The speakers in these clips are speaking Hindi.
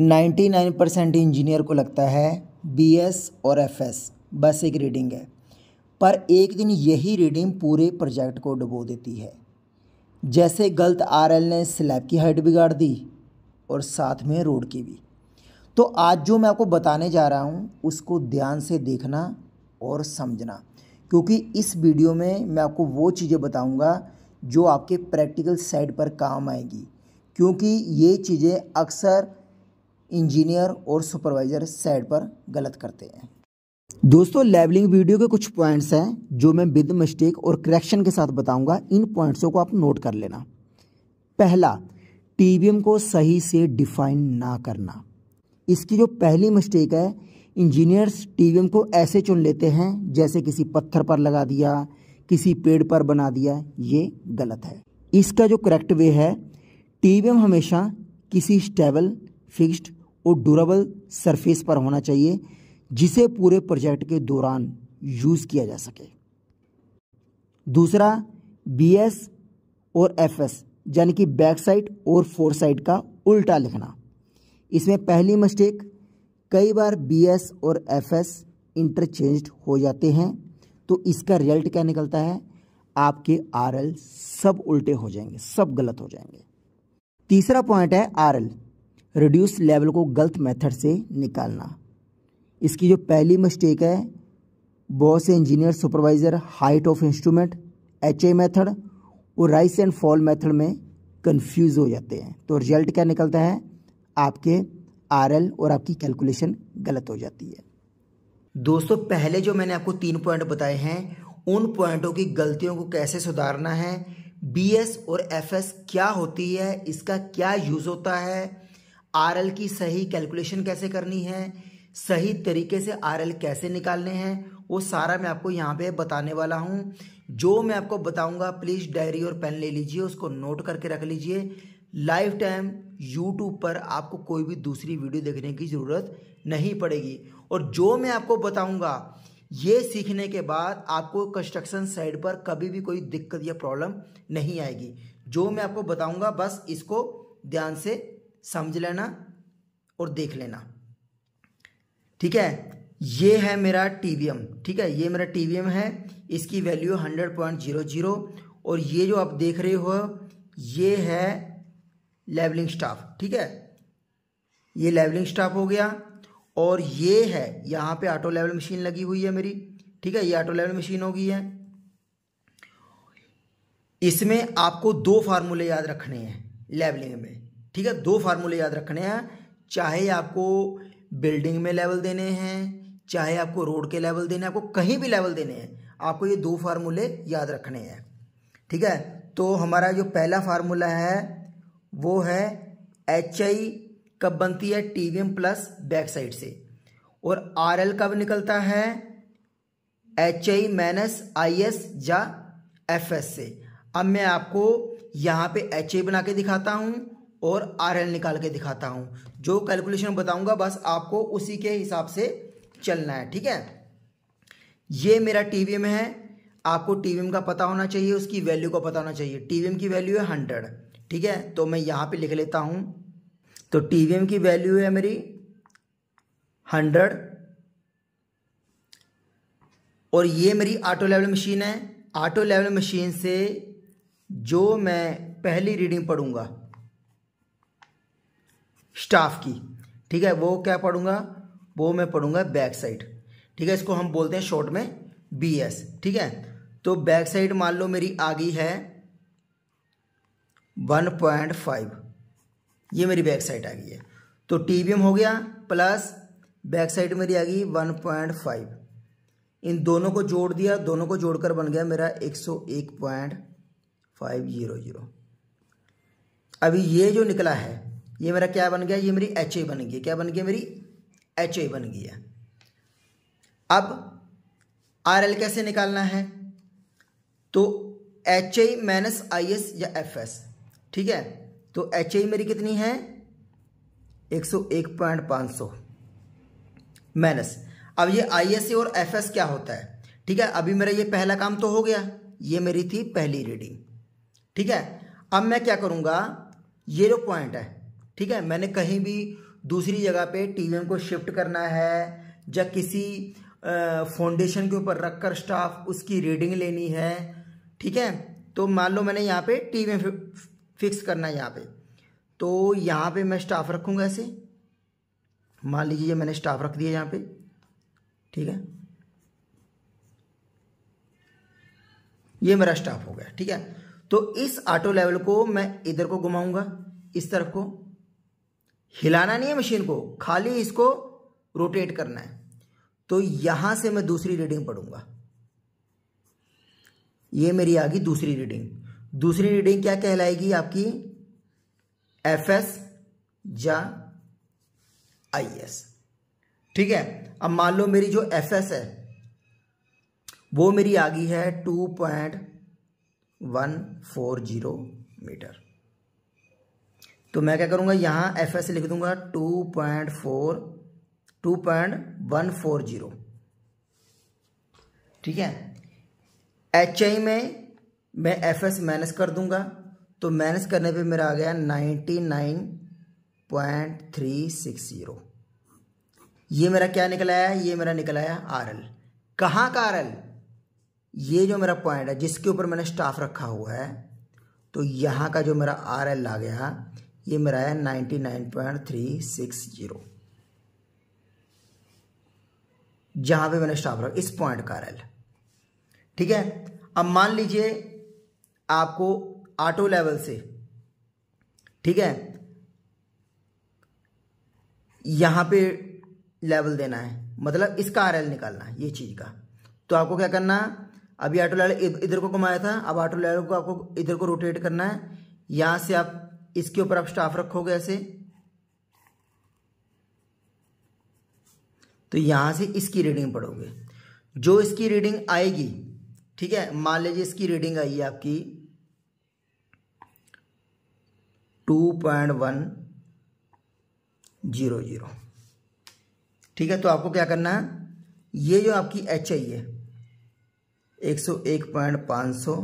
99 परसेंट इंजीनियर को लगता है बीएस और एफएस बस एक रीडिंग है पर एक दिन यही रीडिंग पूरे प्रोजेक्ट को डुबो देती है जैसे गलत आरएल ने स्लैब की हाइट बिगाड़ दी और साथ में रोड की भी तो आज जो मैं आपको बताने जा रहा हूँ उसको ध्यान से देखना और समझना क्योंकि इस वीडियो में मैं आपको वो चीज़ें बताऊँगा जो आपके प्रैक्टिकल साइड पर काम आएगी क्योंकि ये चीज़ें अक्सर इंजीनियर और सुपरवाइज़र साइड पर गलत करते हैं दोस्तों लेवलिंग वीडियो के कुछ पॉइंट्स हैं जो मैं विद मिस्टेक और करेक्शन के साथ बताऊंगा इन पॉइंट्सों को आप नोट कर लेना पहला टीबीएम को सही से डिफाइन ना करना इसकी जो पहली मिस्टेक है इंजीनियर्स टीबीएम को ऐसे चुन लेते हैं जैसे किसी पत्थर पर लगा दिया किसी पेड़ पर बना दिया ये गलत है इसका जो करेक्ट वे है टीबीएम हमेशा किसी स्टेबल फिक्स्ड और ड्यूरेबल सरफेस पर होना चाहिए जिसे पूरे प्रोजेक्ट के दौरान यूज़ किया जा सके दूसरा बीएस और एफएस यानी कि बैक साइड और फोर साइड का उल्टा लिखना इसमें पहली मिस्टेक कई बार बीएस और एफएस इंटरचेंज हो जाते हैं तो इसका रिजल्ट क्या निकलता है आपके आरएल सब उल्टे हो जाएंगे सब गलत हो जाएंगे तीसरा पॉइंट है आरएल रिड्यूस लेवल को गलत मेथड से निकालना इसकी जो पहली मिस्टेक है बहुत से engineer supervisor height of instrument H A method और राइस एंड फॉल मेथड में कंफ्यूज हो जाते हैं तो रिजल्ट क्या निकलता है आपके आर एल और आपकी कैलकुलेशन गलत हो जाती है दोस्तों पहले जो मैंने आपको तीन पॉइंट बताए हैं उन पॉइंटों की गलतियों को कैसे सुधारना है बी एस और एफ एस क्या होती है इसका क्या यूज़ होता है आर की सही कैलकुलेशन कैसे करनी है सही तरीके से आर कैसे निकालने हैं वो सारा मैं आपको यहाँ पे बताने वाला हूँ जो मैं आपको बताऊँगा प्लीज़ डायरी और पेन ले लीजिए उसको नोट करके रख लीजिए लाइफ टाइम यूट्यूब पर आपको कोई भी दूसरी वीडियो देखने की ज़रूरत नहीं पड़ेगी और जो मैं आपको बताऊँगा ये सीखने के बाद आपको कंस्ट्रक्शन साइड पर कभी भी कोई दिक्कत या प्रॉब्लम नहीं आएगी जो मैं आपको बताऊँगा बस इसको ध्यान से समझ लेना और देख लेना ठीक है ये है मेरा टीवीएम ठीक है ये मेरा टीवीएम है इसकी value hundred point zero zero और ये जो आप देख रहे हो ये है लेवलिंग स्टाफ ठीक है ये लेवलिंग स्टाफ हो गया और ये है यहाँ पे ऑटो लेवल मशीन लगी हुई है मेरी ठीक है ये ऑटो लेवल मशीन हो गई है इसमें आपको दो फार्मूले याद रखने हैं लेवलिंग में ठीक है दो फार्मूले याद रखने हैं चाहे आपको बिल्डिंग में लेवल देने हैं चाहे आपको रोड के लेवल देने हैं आपको कहीं भी लेवल देने हैं आपको ये दो फार्मूले याद रखने हैं ठीक है तो हमारा जो पहला फार्मूला है वो है एच आई कब बनती है T V M plus back side से और आर एल कब निकलता है H I minus I S या एफ एस से अब मैं आपको यहाँ पे एच आई बना के दिखाता हूँ और आर एल निकाल के दिखाता हूँ जो कैलकुलेशन बताऊँगा बस आपको उसी के हिसाब से चलना है ठीक है ये मेरा टी वी एम है आपको टी वी एम का पता होना चाहिए उसकी वैल्यू का पता होना चाहिए टी वी एम की वैल्यू है हंड्रेड ठीक है तो मैं यहाँ पे लिख लेता हूँ तो टी वी एम की वैल्यू है मेरी हंड्रेड और ये मेरी ऑटो लेवल मशीन है ऑटो लेवल मशीन से जो मैं पहली रीडिंग पढ़ूंगा स्टाफ की ठीक है वो क्या पढ़ूंगा वो मैं पढ़ूंगा बैक साइड ठीक है इसको हम बोलते हैं शॉर्ट में बी एस ठीक है तो बैक साइड मान लो मेरी आ गई है वन पॉइंट फाइव ये मेरी बैक साइड आ गई है तो टी बी एम हो गया प्लस बैक साइड मेरी आ गई वन पॉइंट फाइव इन दोनों को जोड़ दिया दोनों को जोड़कर बन गया मेरा एक सौ एक पॉइंट फाइव जीरो जीरो अभी ये जो निकला है ये मेरा क्या बन गया ये मेरी एच ए बन गई क्या बन गया मेरी एच ए बन गई है अब आर एल कैसे निकालना है तो H I minus I S या एफ एस ठीक है तो एच आई मेरी कितनी है एक सौ एक पॉइंट पांच सौ माइनस अब ये आई एस और एफ एस क्या होता है ठीक है अभी मेरा ये पहला काम तो हो गया ये मेरी थी पहली रीडिंग ठीक है अब मैं क्या करूंगा ये जो पॉइंट है ठीक है मैंने कहीं भी दूसरी जगह पे टीवीएम को शिफ्ट करना है या किसी फाउंडेशन के ऊपर रखकर स्टाफ उसकी रीडिंग लेनी है ठीक है तो मान लो मैंने यहाँ पे टीवीएम फिक्स करना है यहाँ पे तो यहाँ पे मैं स्टाफ रखूँगा ऐसे मान लीजिए मैंने स्टाफ रख दिया यहाँ पे ठीक है ये मेरा स्टाफ हो गया ठीक है तो इस ऑटो लेवल को मैं इधर को घुमाऊंगा इस तरफ को हिलाना नहीं है मशीन को खाली इसको रोटेट करना है तो यहां से मैं दूसरी रीडिंग पढ़ूंगा ये मेरी आ गई दूसरी रीडिंग दूसरी रीडिंग क्या कहलाएगी आपकी एफ एस या आई एस ठीक है अब मान लो मेरी जो एफ एस है वो मेरी आ गई है two point one four zero metre तो मैं क्या करूँगा यहाँ एफ एस लिख दूंगा two point four two point one four zero ठीक है एच आई में मैं एफ एस माइनस कर दूंगा तो माइनस करने पे मेरा आ गया ninety nine point three six zero ये मेरा क्या निकल आया ये मेरा निकल आया आर एल कहाँ का आर एल ये जो मेरा पॉइंट है जिसके ऊपर मैंने स्टाफ रखा हुआ है तो यहाँ का जो मेरा आर एल आ गया ये मेरा है ninety nine point three six zero जहां पे मैंने स्टॉप रखा इस पॉइंट का एल ठीक है अब मान लीजिए आपको ऑटो लेवल से ठीक है यहां पे लेवल देना है मतलब इसका आर निकालना है ये चीज़ का तो आपको क्या करना है अभी ऑटो लेवल इधर को घुमाया था अब ऑटो लेवल को आपको इधर को रोटेट करना है यहां से आप इसके ऊपर आप स्टाफ रखोगे ऐसे तो यहां से इसकी रीडिंग पढ़ोगे जो इसकी रीडिंग आएगी ठीक है मान लीजिए इसकी रीडिंग आई है आपकी two point one zero zero ठीक है तो आपको क्या करना है ये जो आपकी एच आई है एक सौ एक पॉइंट पांच सौ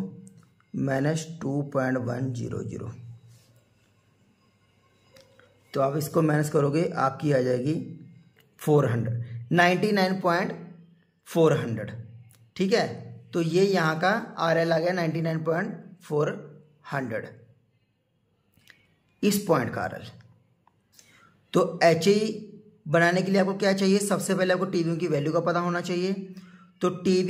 minus two point one zero zero तो आप इसको माइनस करोगे आपकी आ जाएगी four hundred ninety nine point four hundred ठीक है तो ये यहाँ का आर एल आ गया ninety nine point four hundred इस पॉइंट का आर एल तो एच ई e बनाने के लिए आपको क्या चाहिए सबसे पहले आपको टी की वैल्यू का पता होना चाहिए तो टी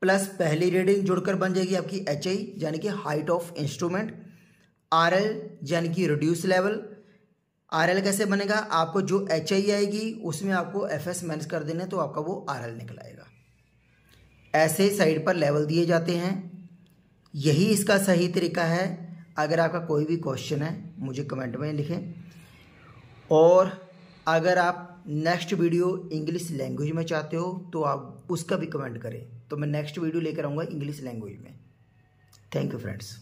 प्लस पहली रीडिंग जुड़कर बन जाएगी आपकी एच आई e, यानी कि height of instrument R L यानी कि रिड्यूस लेवल आर कैसे बनेगा आपको जो एच आएगी उसमें आपको एफ एस माइनस कर देना है तो आपका वो आर निकल आएगा ऐसे साइड पर लेवल दिए जाते हैं यही इसका सही तरीका है अगर आपका कोई भी क्वेश्चन है मुझे कमेंट में लिखें और अगर आप नेक्स्ट वीडियो इंग्लिश लैंग्वेज में चाहते हो तो आप उसका भी कमेंट करें तो मैं नेक्स्ट वीडियो लेकर आऊँगा इंग्लिश लैंग्वेज में थैंक यू फ्रेंड्स